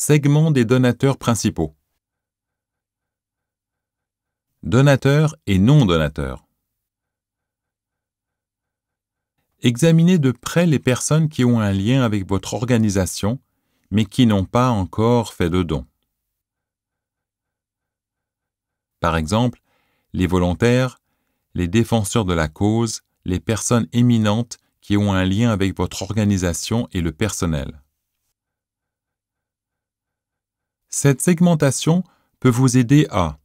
Segment des donateurs principaux. Donateurs et non-donateurs. Examinez de près les personnes qui ont un lien avec votre organisation, mais qui n'ont pas encore fait de dons. Par exemple, les volontaires, les défenseurs de la cause, les personnes éminentes qui ont un lien avec votre organisation et le personnel. Cette segmentation peut vous aider à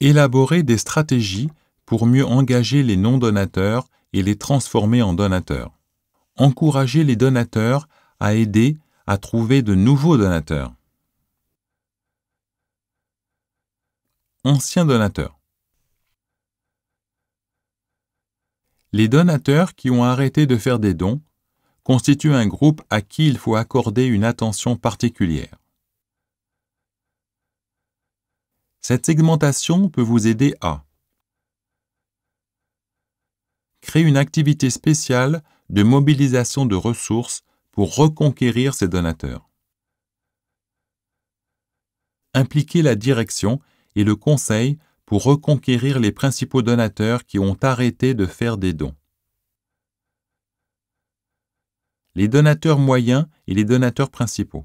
élaborer des stratégies pour mieux engager les non-donateurs et les transformer en donateurs. Encourager les donateurs à aider à trouver de nouveaux donateurs. Anciens donateurs. Les donateurs qui ont arrêté de faire des dons constituent un groupe à qui il faut accorder une attention particulière. Cette segmentation peut vous aider à créer une activité spéciale de mobilisation de ressources pour reconquérir ses donateurs. Impliquer la direction et le conseil pour reconquérir les principaux donateurs qui ont arrêté de faire des dons. Les donateurs moyens et les donateurs principaux.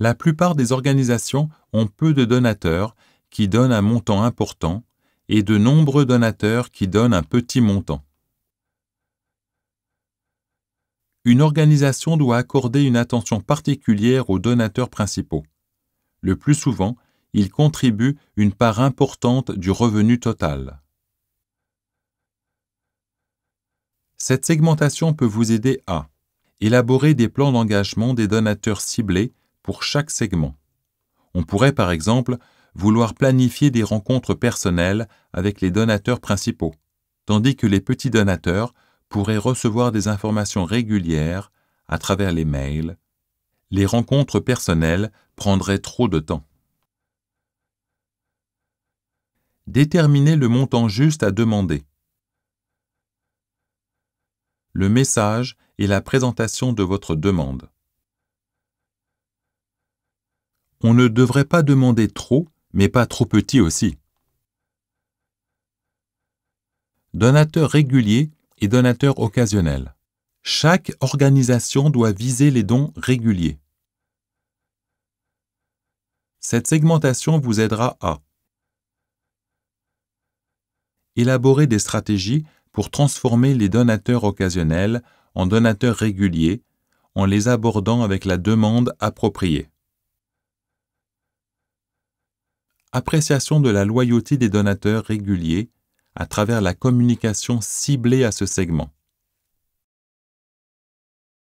La plupart des organisations ont peu de donateurs qui donnent un montant important et de nombreux donateurs qui donnent un petit montant. Une organisation doit accorder une attention particulière aux donateurs principaux. Le plus souvent, ils contribuent une part importante du revenu total. Cette segmentation peut vous aider à élaborer des plans d'engagement des donateurs ciblés pour chaque segment. On pourrait par exemple vouloir planifier des rencontres personnelles avec les donateurs principaux, tandis que les petits donateurs pourraient recevoir des informations régulières à travers les mails. Les rencontres personnelles prendraient trop de temps. Déterminer le montant juste à demander. Le message et la présentation de votre demande on ne devrait pas demander trop, mais pas trop petit aussi. Donateurs réguliers et donateurs occasionnels. Chaque organisation doit viser les dons réguliers. Cette segmentation vous aidera à élaborer des stratégies pour transformer les donateurs occasionnels en donateurs réguliers en les abordant avec la demande appropriée. appréciation de la loyauté des donateurs réguliers à travers la communication ciblée à ce segment.